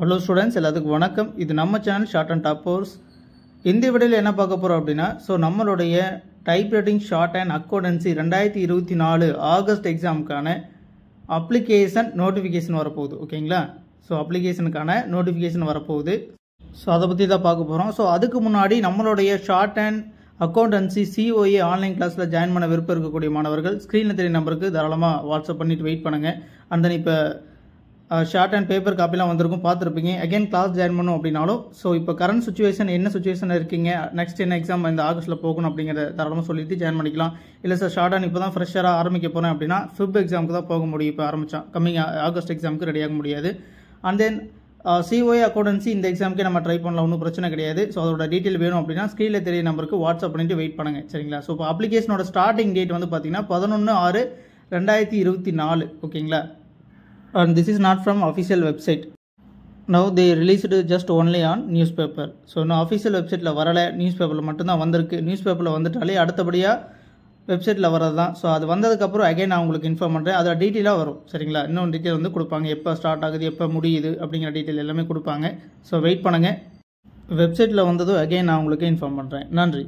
hello students எல்லாத்துக்கும் வணக்கம் இது நம்ம channel short and top hours இந்த விடையில் என்ன பார்க்க போகிறோம் அப்படின்னா ஸோ நம்மளுடைய டைப்ரைட்டிங் ஷார்ட் அண்ட் அக்கௌண்டன்சி ரெண்டாயிரத்தி இருபத்தி நாலு ஆகஸ்ட் எக்ஸாமுக்கான அப்ளிகேஷன் நோட்டிஃபிகேஷன் வரப்போகுது ஓகேங்களா ஸோ அப்ளிகேஷனுக்கான நோட்டிஃபிகேஷன் வரப்போகுது ஸோ அதை பற்றி தான் பார்க்க போகிறோம் ஸோ அதுக்கு முன்னாடி நம்மளுடைய short and accountancy COA online கிளாஸில் ஜாயின் பண்ண விருப்பம் இருக்கக்கூடிய மாணவர்கள் ஸ்க்ரீனில் தெரிய நம்பருக்கு தாராளமாக வாட்ஸ்அப் பண்ணிவிட்டு வெயிட் பண்ணுங்கள் அண்ட் தென் இப்போ ஷார்ட் அண்ட் பேப்பர் காப்பிலாம் வந்திருக்கும் பார்த்துருப்பீங்க அகைன் கிளாஸ் ஜாயின் பண்ணும் அப்படின்னாலும் ஸோ இப்போ கரண்ட் சுச்சுவேஷன் என்ன சுச்சுவேஷன் இருக்கீங்க நெக்ஸ்ட் என்ன எக்ஸாம் இந்த ஆகஸ்ட்டில் போகணும் அப்படிங்கிறத தாராளமாக சொல்லிட்டு ஜாயின் பண்ணிக்கலாம் இல்லை சார் ஷார்ட் அண்ட் இப்போ தான் ஃப்ரெஷராக ஆரம்பிக்க போகிறேன் அப்படின்னா ஃபிப் எக்ஸாமுக்கு தான் போக முடியும் இப்போ ஆரம்பித்தான் கம்மிங் ஆகஸ்ட் எக்ஸாமுக்கு ரெடியாக முடியாது அண்ட் தென் சிஓஏ அக்கௌண்டன்சி இந்த எக்ஸாமுக்கே நம்ம ட்ரை பண்ணலாம் ஒன்றும் பிரச்சனை கிடையாது ஸோ அதோட டீட்டெயில் வேணும் அப்படின்னா ஸ்க்ரீனில் தெரிய நம்பருக்கு வாட்ஸ்அப் பண்ணிட்டு வெயிட் பண்ணுங்க சரிங்களா ஸோ இப்போ அப்ளிகேஷனோட ஸ்டார்டிங் டேட் வந்து பார்த்தீங்கன்னா பதினொன்று ஆறு ரெண்டாயிரத்தி இருபத்தி நாலு ஓகேங்களா this is not from from website website now released just just on newspaper so இன்னும் அஃபிஷியல் வெப்சைட்டில் வரலை நியூஸ் பேப்பரில் மட்டும்தான் வந்திருக்கு நியூஸ் பேப்பரில் வந்துட்டாலே அடுத்தபடியாக வெப்சைட்டில் வரது தான் ஸோ அது வந்ததுக்கப்புறம் அகைன் நான் உங்களுக்கு இன்ஃபார்ம் பண்ணுறேன் அதில் டீட்டெயிலாக வரும் சரிங்களா இன்னும் டீட்டெயில் வந்து கொடுப்பாங்க எப்போ ஸ்டார்ட் ஆகுது எப்போ முடியுது அப்படிங்கிற டீட்டெயில் எல்லாமே கொடுப்பாங்க ஸோ வெயிட் பண்ணுங்கள் வெப்சைட்டில் வந்ததும் அகைன் நான் உங்களுக்கு இன்ஃபார்ம் பண்ணுறேன் நன்றி